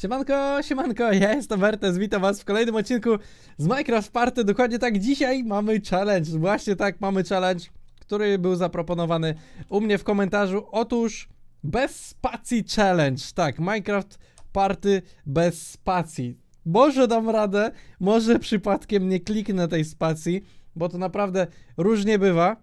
Siemanko, siemanko, ja jestem Bertes. witam was w kolejnym odcinku z Minecraft Party. Dokładnie tak, dzisiaj mamy challenge, właśnie tak mamy challenge, który był zaproponowany u mnie w komentarzu. Otóż bez spacji challenge, tak, Minecraft Party bez spacji. Może dam radę, może przypadkiem nie kliknę tej spacji, bo to naprawdę różnie bywa.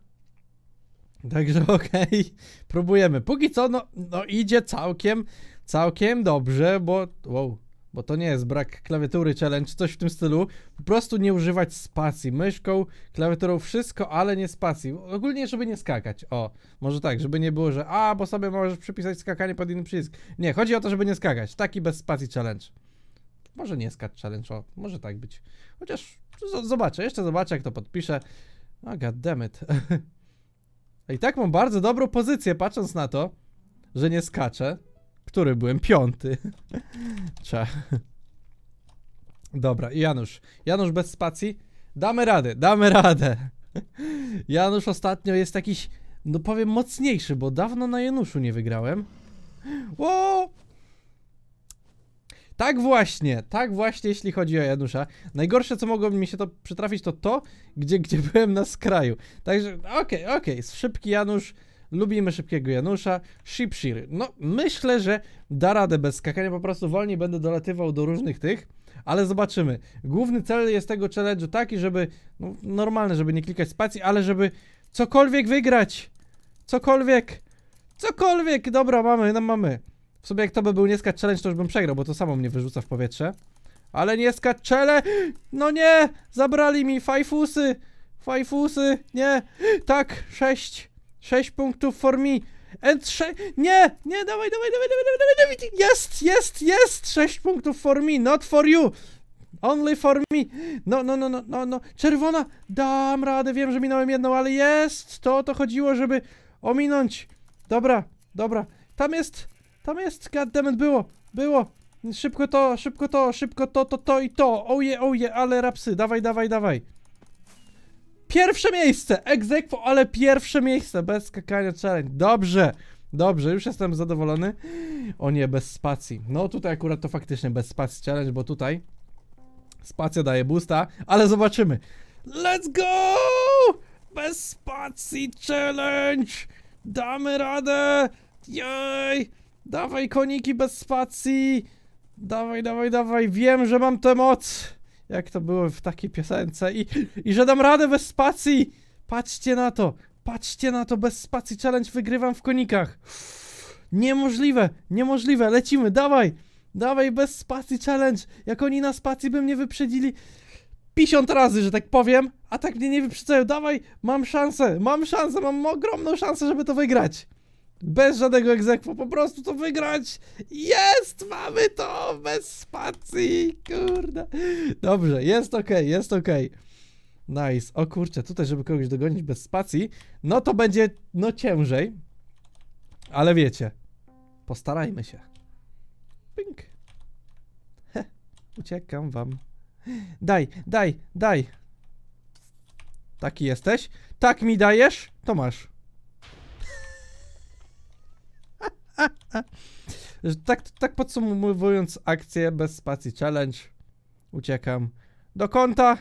Także okej, okay. próbujemy. Póki co, no, no idzie całkiem całkiem dobrze, bo... Wow. Bo to nie jest brak klawiatury challenge, coś w tym stylu. Po prostu nie używać spacji. Myszką, klawiaturą wszystko, ale nie spacji. Ogólnie, żeby nie skakać. O, może tak, żeby nie było, że a, bo sobie możesz przypisać skakanie pod inny przycisk. Nie, chodzi o to, żeby nie skakać. Taki bez spacji challenge. Może nie skacz challenge, o, może tak być. Chociaż zobaczę, jeszcze zobaczę jak to podpiszę. O, oh, goddammit. I tak mam bardzo dobrą pozycję, patrząc na to, że nie skaczę który byłem piąty. Cza. Dobra, Janusz. Janusz bez spacji. Damy radę, damy radę. Janusz ostatnio jest jakiś, no powiem, mocniejszy, bo dawno na Januszu nie wygrałem. Ło! Tak właśnie, tak właśnie jeśli chodzi o Janusza. Najgorsze co mogło mi się to przytrafić to to, gdzie, gdzie byłem na skraju. Także okej, okay, okej, okay. szybki Janusz lubimy szybkiego Janusza, Shipshir. No, myślę, że da radę bez skakania, po prostu wolniej będę dolatywał do różnych tych, ale zobaczymy. Główny cel jest tego challenge'u taki, żeby, no, normalne, żeby nie klikać spacji, ale żeby cokolwiek wygrać. Cokolwiek. Cokolwiek. Dobra, mamy, no mamy. W sumie jak to by był nieska challenge, to już bym przegrał, bo to samo mnie wyrzuca w powietrze. Ale nieskat czele! No nie! Zabrali mi fajfusy! Fajfusy! Nie! Tak! Sześć! 6 punktów for me. And e 6. Nie! Nie, dawaj, dawaj, dawaj, dawaj, dawaj, dawaj, Jest, jest, jest! 6 punktów for me, not for you! Only for me! No, no, no, no, no, no. Czerwona! Dam radę, wiem, że minąłem jedną, ale jest! To o to chodziło, żeby ominąć. Dobra, dobra. Tam jest, tam jest, goddammit, było, było. Szybko to, szybko to, szybko to, to, to i to. Oje, oje, ale rapsy, dawaj, dawaj, dawaj. Pierwsze miejsce! Egzekwo, ale pierwsze miejsce! Bez skakania challenge. Dobrze! Dobrze, już jestem zadowolony. O nie, bez spacji. No tutaj akurat to faktycznie bez spacji challenge, bo tutaj spacja daje boosta, ale zobaczymy. Let's go! Bez spacji challenge! Damy radę! Jej! Dawaj koniki bez spacji! Dawaj, dawaj, dawaj! Wiem, że mam tę moc! jak to było w takiej piosence i, i że dam radę bez spacji! Patrzcie na to! Patrzcie na to! Bez spacji challenge wygrywam w konikach! Niemożliwe! Niemożliwe! Lecimy! Dawaj! Dawaj bez spacji challenge! Jak oni na spacji by mnie wyprzedzili 50 razy, że tak powiem, a tak mnie nie wyprzedzają. Dawaj! Mam szansę! Mam szansę! Mam ogromną szansę, żeby to wygrać! bez żadnego egzekwu, po prostu to wygrać. Jest, mamy to, bez spacji, kurde. Dobrze, jest ok, jest ok. Nice, o kurczę, tutaj żeby kogoś dogonić bez spacji, no to będzie, no ciężej. Ale wiecie, postarajmy się. Pink. He, uciekam wam. Daj, daj, daj. Taki jesteś? Tak mi dajesz? To masz. tak, tak podsumowując akcję bez spacji challenge, uciekam do konta.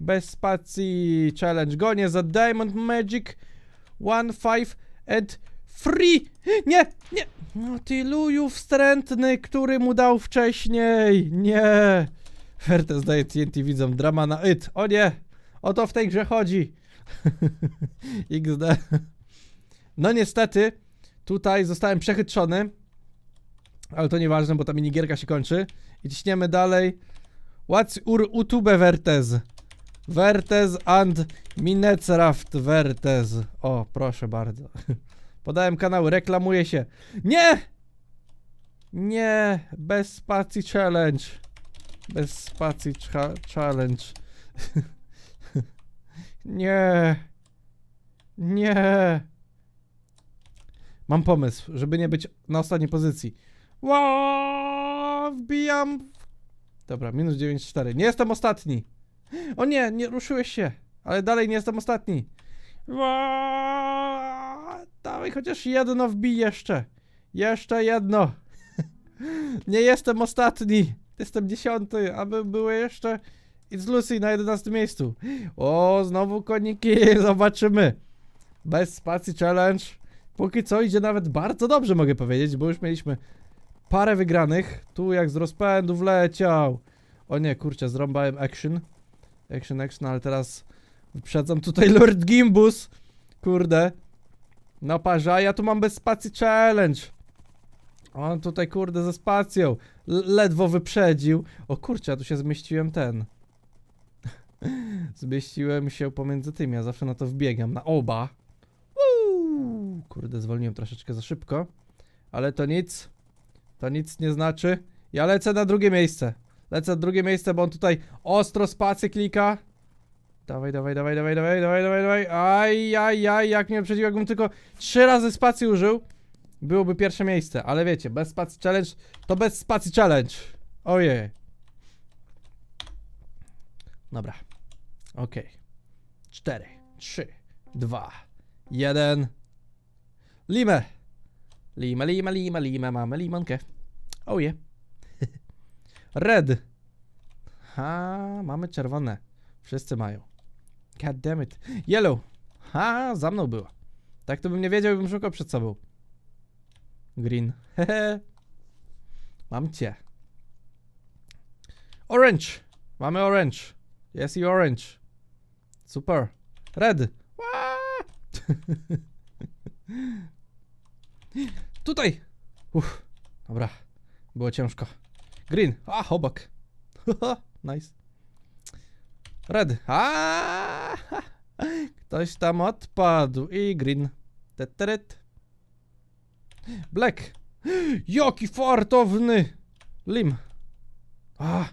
Bez spacji challenge gonię za Diamond Magic 1.5 and free! Nie, nie! No ty luju wstrętny, który mu dał wcześniej! Nie! ferte zdaje TNT widzę, drama na it. O nie! O to w tej grze chodzi! XD. No niestety, tutaj zostałem przechytrzony. Ale to nieważne, bo ta minigierka się kończy. I ciśniemy dalej. What's ur utube vertez? Vertez and Minecraft Vertez. O, proszę bardzo. Podałem kanał, reklamuje się. Nie! Nie, bez spacji challenge. Bez spacji challenge. Nie. Nie. Mam pomysł, żeby nie być na ostatniej pozycji. Wow, wbijam. Dobra, minus 9,4. Nie jestem ostatni. O nie, nie ruszyłeś się. Ale dalej nie jestem ostatni. Wow, dawaj, chociaż jedno wbij jeszcze. Jeszcze jedno. nie jestem ostatni. Jestem dziesiąty, aby były jeszcze... It's Lucy na 11 miejscu. O, znowu koniki, zobaczymy. Bez spacji challenge. Póki co idzie nawet bardzo dobrze, mogę powiedzieć, bo już mieliśmy parę wygranych. Tu jak z rozpędu wleciał. O nie, kurczę, zrąbałem action. Action, action, ale teraz wyprzedzam tutaj Lord Gimbus. Kurde. No, a ja tu mam bez spacji challenge. On tutaj, kurde, ze spacją. ledwo wyprzedził. O kurczę, tu się zmieściłem ten. zmieściłem się pomiędzy tymi, ja zawsze na to wbiegam, na oba. Kurde, zwolniłem troszeczkę za szybko. Ale to nic. To nic nie znaczy. Ja lecę na drugie miejsce. Lecę na drugie miejsce, bo on tutaj ostro spacy klika. Dawaj, dawaj, dawaj, dawaj, dawaj, dawaj, dawaj, dawaj. Aj, aj, aj, jak mnie przeciw, jakbym tylko trzy razy spacji użył, byłoby pierwsze miejsce. Ale wiecie, bez spacji challenge to bez spacji challenge. Ojej. Dobra. Okej. Okay. Cztery, trzy, dwa, jeden. Limę! Lima, lima, lima, lima, mamy limonkę. Oh yeah. Red. Ha, mamy czerwone. Wszyscy mają. God damn it. Yellow. Ha, za mną była. Tak to bym nie wiedział, bym szukał przed sobą. Green. Hehe. Mam cię. Orange. Mamy orange. Yes, i orange. Super. Red. Tutaj! Uff, dobra. Było ciężko. Green. A, obok. nice. Red. A, Ktoś tam odpadł. I green. Teteryt. Black. Joki fartowny. Lim. A.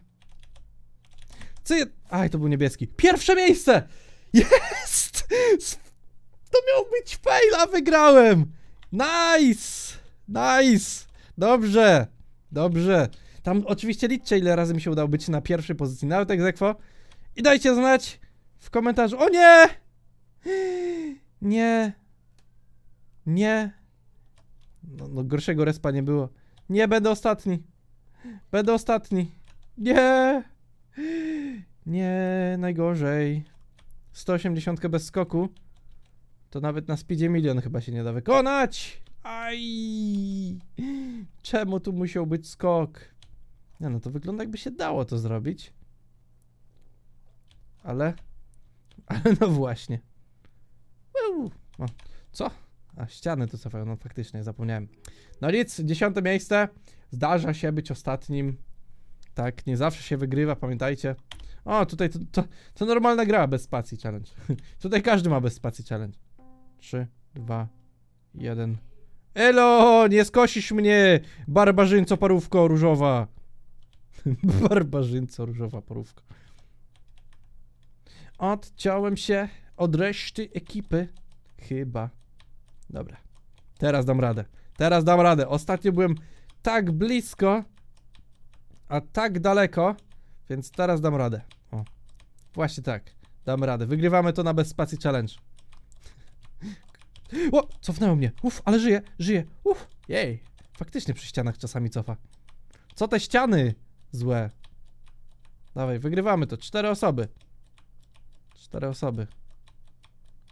Cy... Aj, to był niebieski. Pierwsze miejsce! Jest! To miał być fail, a wygrałem! Nice! Nice! Dobrze! Dobrze! Tam oczywiście liczę, ile razy mi się udało być na pierwszej pozycji, nawet egzekwo. I dajcie znać w komentarzu. O nie! Nie. Nie. No, no gorszego respa nie było. Nie, będę ostatni. Będę ostatni. Nie. Nie, najgorzej. 180 bez skoku. To nawet na speedzie milion chyba się nie da wykonać. Aj! Czemu tu musiał być skok? Nie no, to wygląda jakby się dało to zrobić. Ale... Ale no właśnie. O, co? A ściany tu cofają, no faktycznie, zapomniałem. No nic, dziesiąte miejsce. Zdarza się być ostatnim. Tak, nie zawsze się wygrywa, pamiętajcie. O, tutaj to, to, to normalna gra bez spacji challenge. tutaj każdy ma bez spacji challenge. 3, 2, 1. Elo! Nie skosisz mnie! Barbarzyńco parówko różowa! Barbarzyńco różowa parówka. Odciąłem się od reszty ekipy. Chyba. Dobra. Teraz dam radę. Teraz dam radę. Ostatnio byłem tak blisko, a tak daleko, więc teraz dam radę. O. Właśnie tak. Dam radę. Wygrywamy to na bez challenge. O, cofnęło mnie. Uf, ale żyje, żyje. Uf, jej. Faktycznie przy ścianach czasami cofa. Co te ściany? Złe. Dawaj, wygrywamy to. Cztery osoby. Cztery osoby.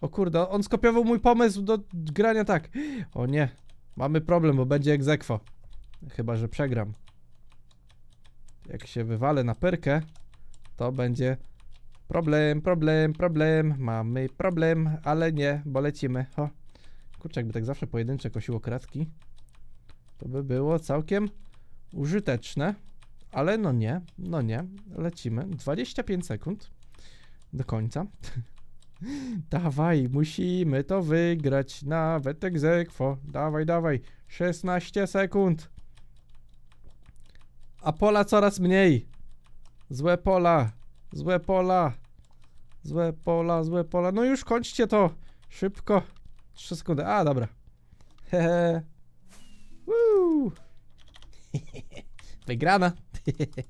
O kurde, on skopiował mój pomysł do grania tak. O nie. Mamy problem, bo będzie egzekwo. Chyba, że przegram. Jak się wywalę na perkę, to będzie problem, problem, problem. Mamy problem, ale nie, bo lecimy. Ho. Kurczę, jakby tak zawsze pojedyncze kosiło kratki, to by było całkiem użyteczne. Ale no nie, no nie, lecimy. 25 sekund do końca. dawaj, musimy to wygrać, nawet egzekwo. Dawaj, dawaj, 16 sekund. A pola coraz mniej. Złe pola, złe pola, złe pola, złe pola. No już kończcie to, szybko. 3 sekundy. A, dobra. Hehe. Woo! Wygrana.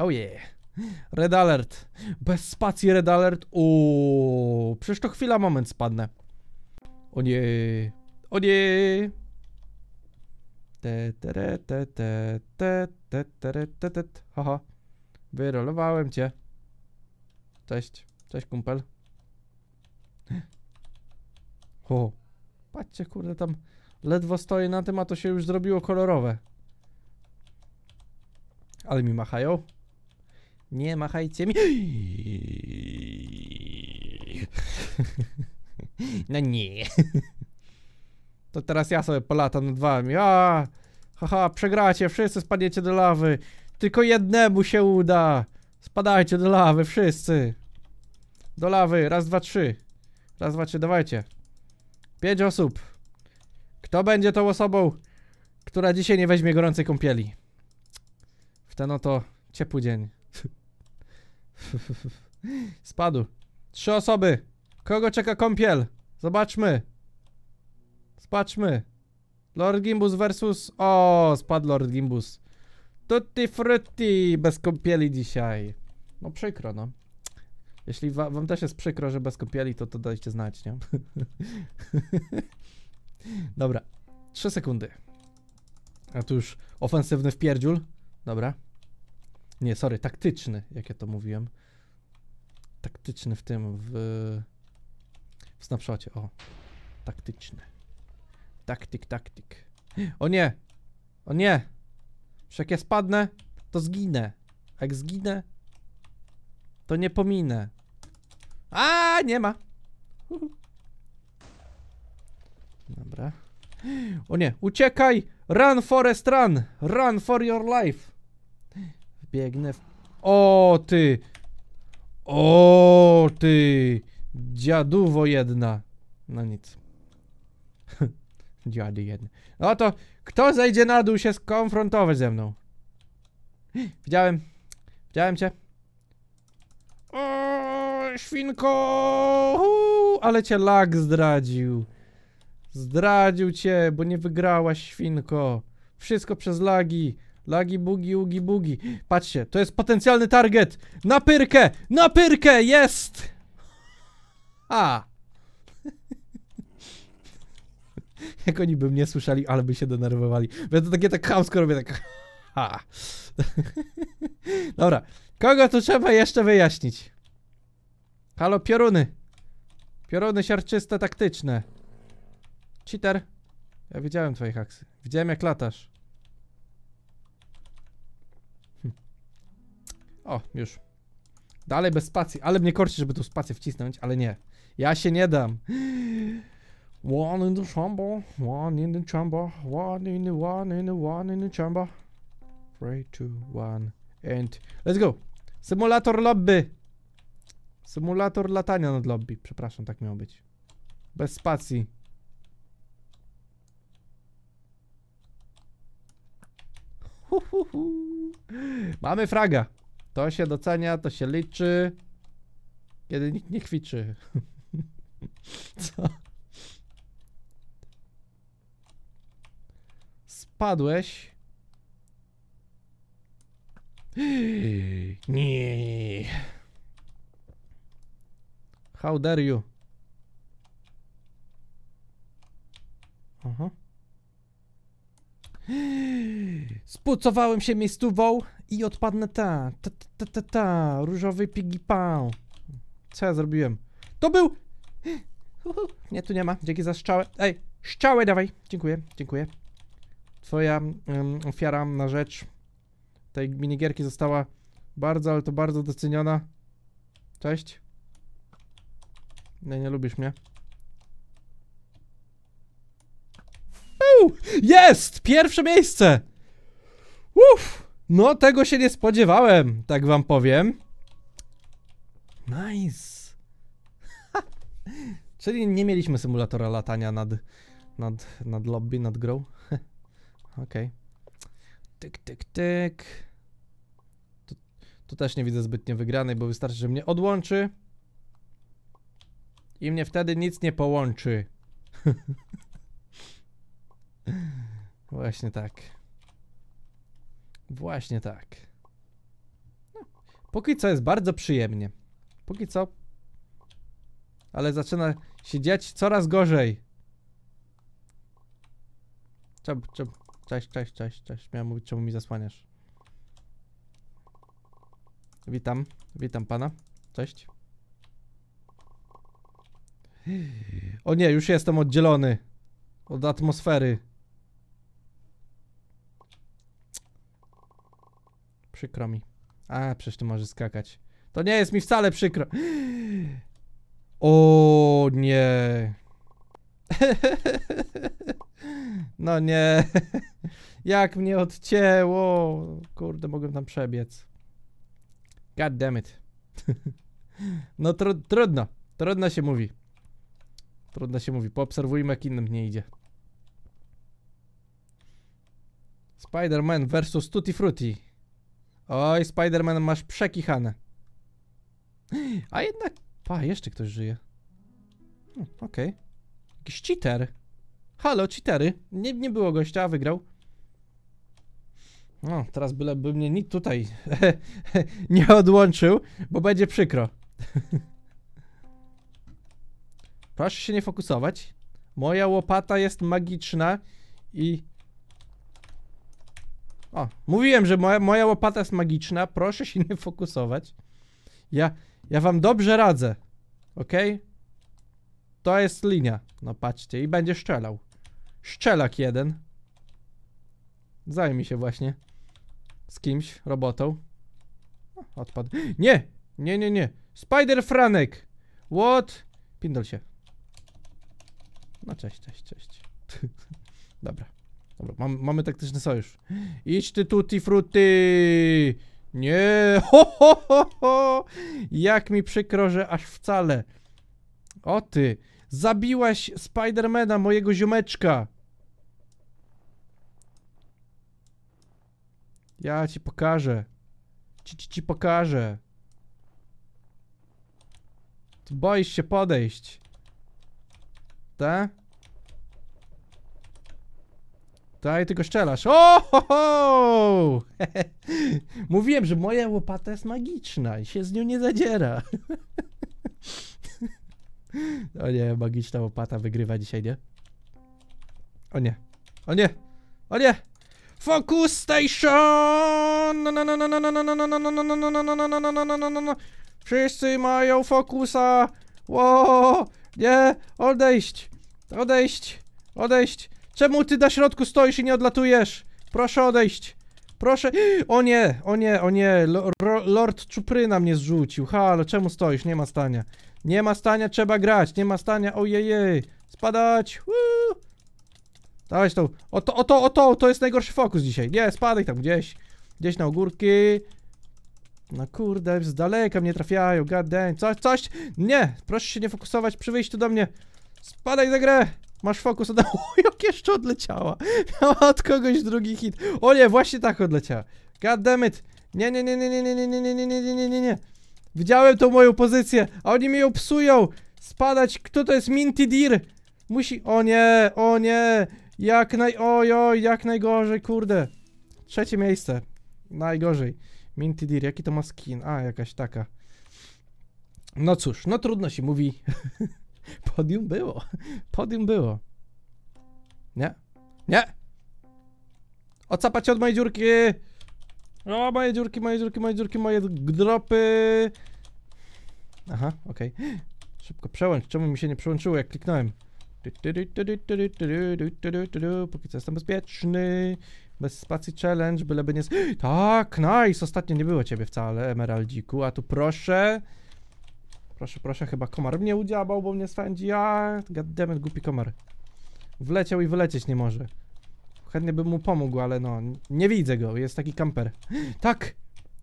oh yeah. Red alert. Bez spacji red alert. Uuu. Przecież to chwila, moment spadnę. O nie. O nie. Te, te, te, te, te, te, te, te, te, Haha. Wyrolowałem cię. Cześć. Cześć, kumpel. O, patrzcie, kurde, tam ledwo stoję na tym, a to się już zrobiło kolorowe. Ale mi machają. Nie machajcie mi. No nie. To teraz ja sobie polatam nad wami. A, haha, przegracie, wszyscy spadniecie do lawy. Tylko jednemu się uda. Spadajcie do lawy, wszyscy. Do lawy, raz, dwa, trzy. Raz, dwa, trzy, dawajcie. Pięć osób. Kto będzie tą osobą, która dzisiaj nie weźmie gorącej kąpieli? W ten oto ciepły dzień. Spadł. Trzy osoby. Kogo czeka kąpiel? Zobaczmy. Zobaczmy. Lord Gimbus versus... O, spadł Lord Gimbus. Tutti frutti bez kąpieli dzisiaj. No przykro, no. Jeśli wa wam też jest przykro, że bez kąpieli, to, to dajcie znać, nie? Dobra, Trzy sekundy. A tu już ofensywny wpierdziul. Dobra. Nie, sorry, taktyczny, jak ja to mówiłem. Taktyczny w tym, w, w snapshocie, o. Taktyczny. Taktik, taktik. O nie! O nie! Przecież jak ja spadnę, to zginę. A jak zginę, to nie pominę. A nie ma. Dobra. O nie, uciekaj! Run forest run! Run for your life! Biegnę w... O ty! O ty! Dziaduwo jedna. No nic. Dziady jedne. No to kto zejdzie na dół się skonfrontować ze mną? Widziałem. Widziałem cię świnko! ale cię lag zdradził. Zdradził cię, bo nie wygrałaś, świnko. Wszystko przez lagi. Lagi, bugi, ugi, bugi. Patrzcie, to jest potencjalny target. Na pyrkę! Na pyrkę! Jest! A! Jak oni by mnie słyszeli, ale by się denerwowali. Będę to takie tak chamsko robię, tak... Ha! Dobra, Kogo tu trzeba jeszcze wyjaśnić? Halo, pioruny. Pioruny siarczyste taktyczne. Cheater. Ja widziałem twoje haksy. Widziałem jak latasz. Hm. O, już. Dalej bez spacji, ale mnie korci, żeby tu spację wcisnąć, ale nie. Ja się nie dam. One in the chamber, one in the chamber, one in the one in the one in the chamber. Three, two, one, and let's go. Symulator lobby. Symulator latania nad lobby. Przepraszam, tak miało być. Bez spacji. Mamy fraga. To się docenia, to się liczy. Kiedy nikt nie kwiczy. Co? Spadłeś. Nie. How dare you? Aha. Spucowałem się miejscówą i odpadnę ta, ta, ta, ta, ta, różowy piggy pow. Co ja zrobiłem? To był... Nie, tu nie ma, dzięki za strzałę. Ej, strzałę dawaj, dziękuję, dziękuję. Twoja um, ofiara na rzecz tej minigierki została bardzo, ale to bardzo doceniona. Cześć. Nie, nie lubisz mnie. Jest! Pierwsze miejsce! Uf! No tego się nie spodziewałem, tak wam powiem. Nice! Czyli nie mieliśmy symulatora latania nad, nad, nad lobby, nad grą. Okej. Okay. Tyk, tyk, tyk. Tu, tu też nie widzę zbytnie wygranej, bo wystarczy, że mnie odłączy. I mnie wtedy nic nie połączy. Właśnie tak. Właśnie tak. No, póki co jest bardzo przyjemnie. Póki co. Ale zaczyna się dziać coraz gorzej. Czop, czop. Cześć, cześć, cześć, cześć. Miałem mówić, czemu mi zasłaniasz. Witam, witam pana. Cześć. O nie, już jestem oddzielony od atmosfery. Przykro mi. A, przecież tu może skakać. To nie jest mi wcale przykro. O nie. No nie. Jak mnie odcięło. Kurde, mogłem tam przebiec. God damn it. No trudno. Trudno się mówi. Trudno się mówi. Poobserwujmy jak innym nie idzie. Spider-Man versus Tutti Frutti. Oj, Spider-Man masz przekichane. A jednak... Pa, jeszcze ktoś żyje. Hm, okej. Okay. Jakiś cheater. Halo, cheatery. Nie, nie było gościa, a wygrał. No, teraz byleby mnie nikt tutaj nie odłączył, bo będzie przykro. Proszę się nie fokusować. Moja łopata jest magiczna i... O, mówiłem, że moja, moja łopata jest magiczna, proszę się nie fokusować. Ja, ja wam dobrze radzę, ok? To jest linia, no patrzcie, i będzie strzelał. Szczelak jeden. Zajmij się właśnie. Z kimś, robotą. Odpad. Nie! Nie, nie, nie. Spider Franek! What? Pindol się. No cześć, cześć, cześć. Dobra. Dobra, mam, mamy taktyczny sojusz. Idź ty tutti frutti! Nie! Ho, ho, ho, ho! Jak mi przykro, że aż wcale. O ty! Zabiłaś Spidermana, mojego ziomeczka! Ja ci pokażę. Ci, ci, ci pokażę. Ty boisz się podejść. Te? Daj, tylko szczelasz. O! Mówiłem, że moja łopata jest magiczna i się z nią nie zadziera. o nie, magiczna łopata wygrywa dzisiaj, nie? O nie. O nie! O nie! Focus Station! Wszyscy mają fokusa! Ło! Nie! Odejść! Odejść! Odejść! Czemu ty na środku stoisz i nie odlatujesz? Proszę odejść! Proszę! O nie! O nie! O nie! Lord Czupryna mnie zrzucił. Halo, czemu stoisz? Nie ma stania. Nie ma stania, trzeba grać. Nie ma stania. Ojejej! Spadać! Woo! Dawaj tą. O to, o to, o to, to jest najgorszy fokus dzisiaj. Nie, spadaj tam gdzieś. Gdzieś na ogórki. No kurde, z daleka mnie trafiają, god damn. Coś, coś. Nie, proszę się nie fokusować przy wyjściu do mnie. Spadaj za grę. Masz fokus od... O, jak jeszcze odleciała. Miała od kogoś drugi hit. O nie, właśnie tak odleciała. God damn it. Nie, nie, nie, nie, nie, nie, nie, nie, nie, nie, nie, nie, nie, nie. Widziałem tą moją pozycję, a oni mi ją psują. Spadać, kto to jest Minty Deer? Musi... O nie, o nie. Jak naj... Ojoj, jak najgorzej, kurde. Trzecie miejsce. Najgorzej. Minty Deer, jaki to ma skin? A, jakaś taka. No cóż, no trudno się mówi. Podium było. Podium było. Nie? Nie! Ocapać od mojej dziurki! O, moje dziurki, moje dziurki, moje dziurki, moje dropy! Aha, okej. Okay. Szybko przełącz. Czemu mi się nie przełączyło, jak kliknąłem? Póki co jestem bezpieczny. Bez spacji challenge, byleby nie... Tak, nice! Ostatnio nie było ciebie wcale, Emeraldziku. A tu proszę... Proszę, proszę, chyba komar mnie udziałał, bo mnie swędzi. A, goddammit, głupi komar. Wleciał i wylecieć nie może. Chętnie bym mu pomógł, ale no, nie widzę go. Jest taki kamper. Tak!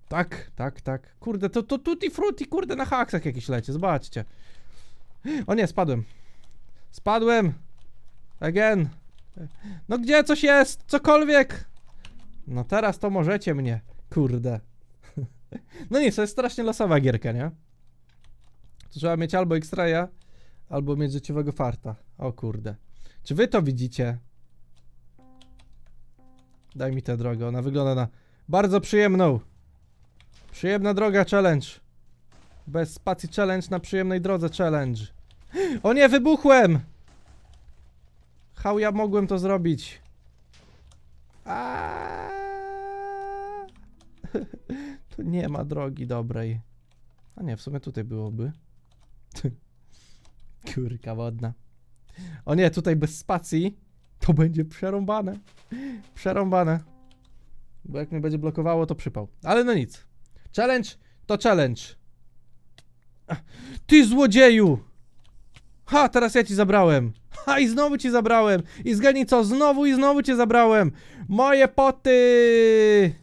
Tak, tak, tak. Kurde, to, to tutti frutti, kurde, na haksach jakiś lecie, zobaczcie. O nie, spadłem. Spadłem! Again! No gdzie coś jest? Cokolwiek! No teraz to możecie mnie, kurde. No nic, to jest strasznie losowa gierka, nie? To trzeba mieć albo X-Raya, albo mieć życiowego farta. O kurde. Czy wy to widzicie? Daj mi tę drogę, ona wygląda na bardzo przyjemną. Przyjemna droga challenge. Bez spacji challenge na przyjemnej drodze challenge. O nie, wybuchłem! How ja mogłem to zrobić? Tu nie ma drogi dobrej. A nie, w sumie tutaj byłoby. Kurka wodna. O nie, tutaj bez spacji to będzie przerąbane. Przerąbane. Bo jak mnie będzie blokowało, to przypał. Ale no nic. Challenge to challenge. Ty złodzieju! Ha, teraz ja ci zabrałem. Ha, i znowu ci zabrałem. I zgadnij co, znowu i znowu cię zabrałem. Moje poty!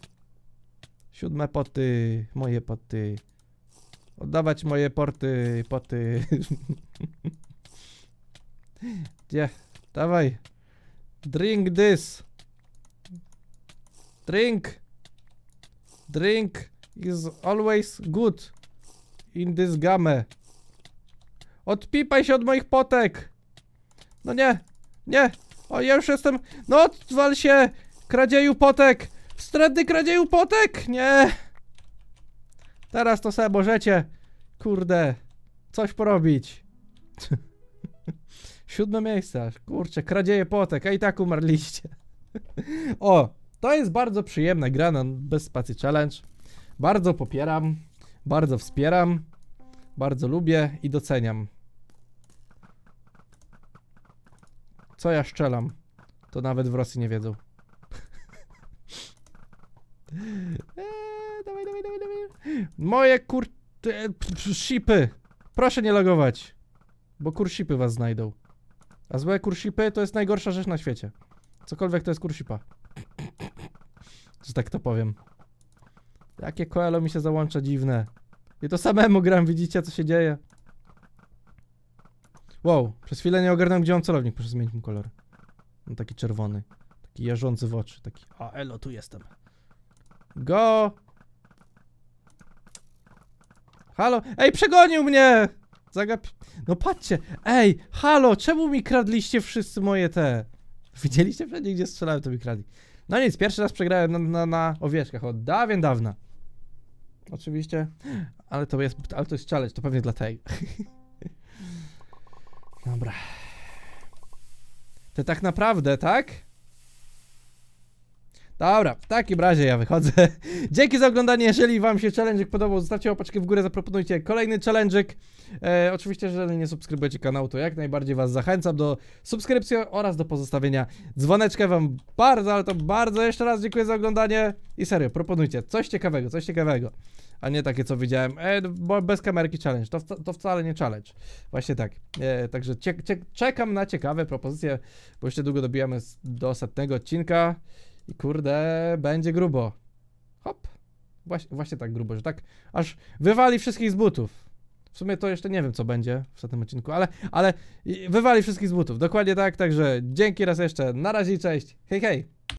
Siódme poty, moje poty. Oddawać moje porty, poty. Gdzie? Dawaj. Drink this. Drink. Drink is always good in this game. Odpipaj się od moich potek! No nie, nie! O, ja już jestem... No, odwal się! Kradzieju potek! Wstrętny kradzieju potek! Nie! Teraz to sobie możecie, kurde, coś porobić. Siódme miejsce, Kurcze, kradzieje potek, a i tak umarliście. o, to jest bardzo przyjemna gra na bez Spacy challenge. Bardzo popieram, bardzo wspieram, bardzo lubię i doceniam. Co ja szczelam? To nawet w Rosji nie wiedzą. eee, dawaj, dawaj, dawaj, dawaj. Moje kur... E, shipy! Proszę nie logować. Bo kurshipy was znajdą. A złe kurshipy to jest najgorsza rzecz na świecie. Cokolwiek to jest kurshipa. Że tak to powiem. Jakie koelo mi się załącza dziwne. I to samemu gram, widzicie co się dzieje? Wow, przez chwilę nie ogarnąłem, gdzie mam celownik. Proszę zmienić mu kolor. No, taki czerwony. Taki jarzący w oczy. Taki, a elo, tu jestem. Go! Halo? Ej, przegonił mnie! Zagap... No patrzcie! Ej, halo, czemu mi kradliście wszyscy moje te... Widzieliście pewnie, gdzie strzelałem, to mi kradli. No nic, pierwszy raz przegrałem na, na, na owieczkach od dawien dawna. Oczywiście. Ale to jest, ale to jest challenge, to pewnie dla tej. Dobra. To tak naprawdę, tak? Dobra, w takim razie ja wychodzę. Dzięki za oglądanie, jeżeli wam się challenge podobał, zostawcie łapaczkę w górę, zaproponujcie kolejny challenge. E, oczywiście, jeżeli nie subskrybujecie kanału, to jak najbardziej was zachęcam do subskrypcji oraz do pozostawienia dzwoneczka. Wam bardzo, ale to bardzo jeszcze raz dziękuję za oglądanie i serio, proponujcie coś ciekawego, coś ciekawego a nie takie, co widziałem, e, bez kamerki challenge, to, to wcale nie challenge. Właśnie tak. E, także cie, cie, czekam na ciekawe propozycje, bo jeszcze długo dobijamy do ostatniego odcinka i kurde, będzie grubo. Hop. Właśnie, właśnie tak grubo, że tak aż wywali wszystkich z butów. W sumie to jeszcze nie wiem, co będzie w ostatnim odcinku, ale, ale wywali wszystkich z butów. Dokładnie tak, także dzięki raz jeszcze. Na razie i cześć. Hej, hej!